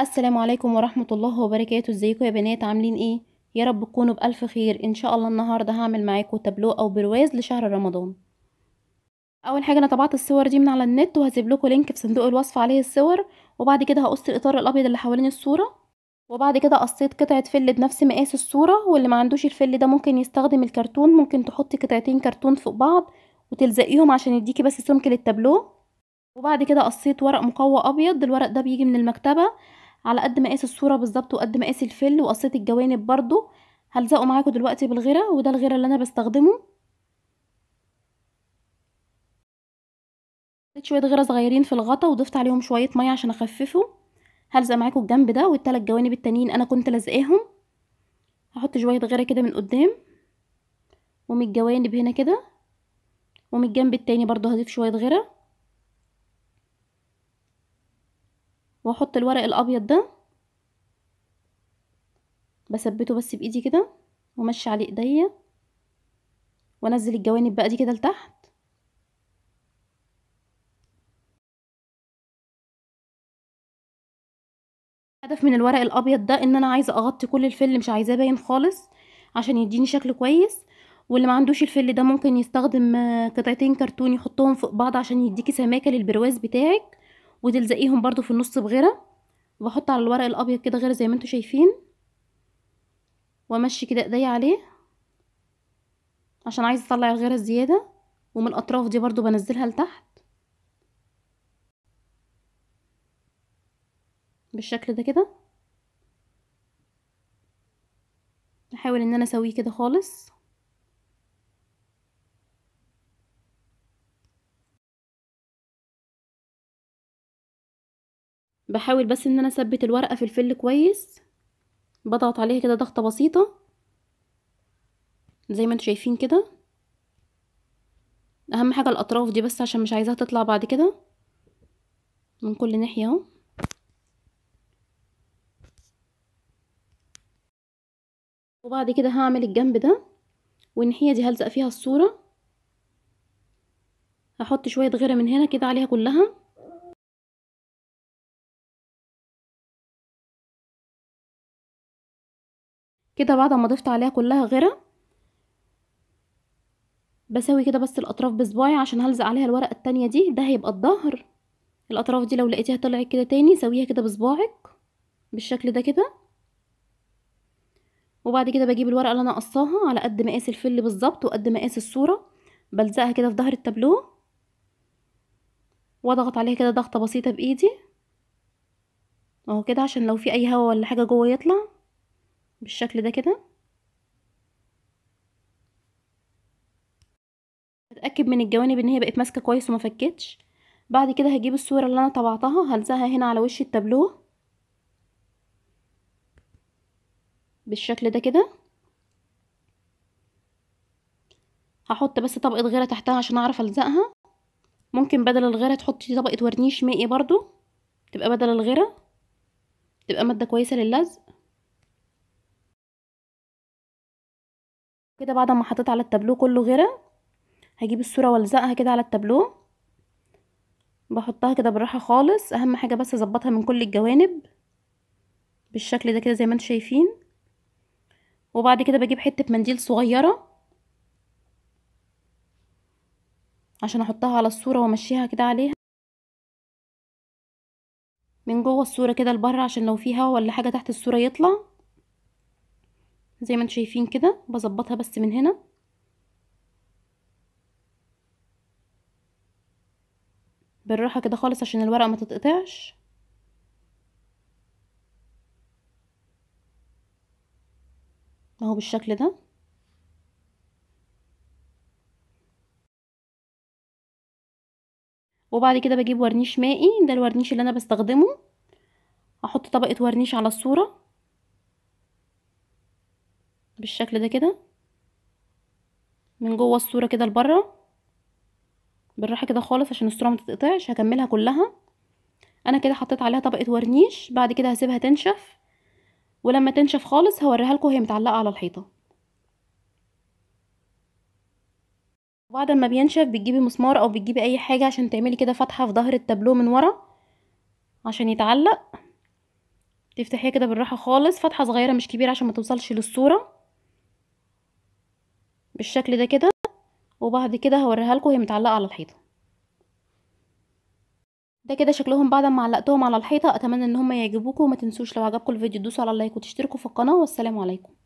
السلام عليكم ورحمة الله وبركاته ازيكم يا بنات عاملين ايه يا رب تكونوا بألف خير ان شاء الله النهاردة هعمل معاكم تابلو او برواز لشهر رمضان اول حاجة انا طبعت الصور دي من على النت وهسيب لكم لينك في صندوق الوصف عليه الصور وبعد كده هقص الاطار الابيض اللي حوالين الصورة وبعد كده قصيت قطعة فل بنفس مقاس الصورة واللي ما عندوش الفل ده ممكن يستخدم الكرتون ممكن تحطي قطعتين كرتون فوق بعض وتلزقيهم عشان يديكي بس سمك للتابلو وبعد كده قصيت ورق مقوى ابيض الورق ده بيجي من المكتبة على قد مقاس الصورة بالظبط وقد مقاس الفل وقصيت الجوانب برضو هلزقه معاكم دلوقتي بالغيرة وده الغيرة اللي انا بستخدمه حطيت شويه غيره صغيرين في الغطا وضفت عليهم شويه ميه عشان اخففه هلزق معاكم الجنب ده والتلات جوانب التانيين انا كنت لازقاهم هحط شويه غيره كده من قدام ومن الجوانب هنا كده ومن الجنب التاني برضو هضيف شويه غيره واحط الورق الابيض ده بثبته بس بايدي كده وامشي عليه ايديا وانزل الجوانب بقى دي كده لتحت الهدف من الورق الابيض ده ان انا عايزه اغطي كل الفل مش عايزاه باين خالص عشان يديني شكل كويس واللي ما عندوش الفل ده ممكن يستخدم قطعتين كرتون يحطهم فوق بعض عشان يديكي سماكه للبرواز بتاعك وتلزقيهم برضو في النص بغيره واحط على الورق الابيض كده غير زي ما انتم شايفين وامشي كده ايديا عليه عشان عايزه اطلع الغيره الزياده ومن الاطراف دي برضو بنزلها لتحت بالشكل ده كده احاول ان انا اسويه كده خالص بحاول بس ان انا اثبت الورقة في الفل كويس بضغط عليها كده ضغطة بسيطة زي ما انتوا شايفين كده اهم حاجة الاطراف دي بس عشان مش عايزاها تطلع بعد كده من كل ناحية اهو وبعد كده هعمل الجنب ده والناحية دي هلزق فيها الصورة هحط شوية غيرة من هنا كده عليها كلها كده بعد ما ضفت عليها كلها غيرة بسوي كده بس الاطراف بصباعي عشان هلزق عليها الورقه التانية دي ده هيبقى الظهر الاطراف دي لو لقيتيها طلعت كده تاني سويها كده بصباعك بالشكل ده كده وبعد كده بجيب الورقه اللي انا قصاها على قد مقاس الفل بالظبط وقد مقاس الصوره بلزقها كده في ظهر التابلو واضغط عليها كده ضغطه بسيطه بايدي اهو كده عشان لو في اي هوا ولا حاجه جوه يطلع بالشكل ده كده اتاكد من الجوانب ان هي بقت ماسكه كويس وما فكتش بعد كده هجيب الصوره اللي انا طبعتها هلزقها هنا على وش التابلوه بالشكل ده كده هحط بس طبقه غيره تحتها عشان اعرف الزقها ممكن بدل الغيره تحطي طبقه ورنيش مائي برضو تبقى بدل الغيره تبقى ماده كويسه للزق كده بعد ما حطيت على التابلو كله غيره هجيب الصوره والزقها كده على التابلو بحطها كده بالراحه خالص اهم حاجه بس اظبطها من كل الجوانب بالشكل ده كده زي ما انتم شايفين وبعد كده بجيب حته منديل صغيره عشان احطها على الصوره وامشيها كده عليها من جوه الصوره كده لبره عشان لو في هوا ولا حاجه تحت الصوره يطلع زي ما انتم شايفين كده بظبطها بس من هنا بالراحه كده خالص عشان الورقه ما تتقطعش اهو بالشكل ده وبعد كده بجيب ورنيش مائي ده الورنيش اللي انا بستخدمه احط طبقه ورنيش على الصوره بالشكل ده كده من جوه الصوره كده لبره بالراحه كده خالص عشان الصوره ما تتقطعش هكملها كلها انا كده حطيت عليها طبقه ورنيش بعد كده هسيبها تنشف ولما تنشف خالص هوريها لكم وهي متعلقه على الحيطه بعد ما بينشف بتجيبي مسمار او بتجيبي اي حاجه عشان تعملي كده فتحه في ظهر التابلو من ورا عشان يتعلق تفتحيها كده بالراحه خالص فتحه صغيره مش كبيره عشان ما توصلش للصوره بالشكل ده كده وبعد كده هوريها لكم هي متعلقه على الحيطه ده كده شكلهم بعد ما علقتهم على الحيطه اتمنى ان هم يعجبوكم وما تنسوش لو عجبكم الفيديو تدوسوا على اللايك وتشتركوا في القناه والسلام عليكم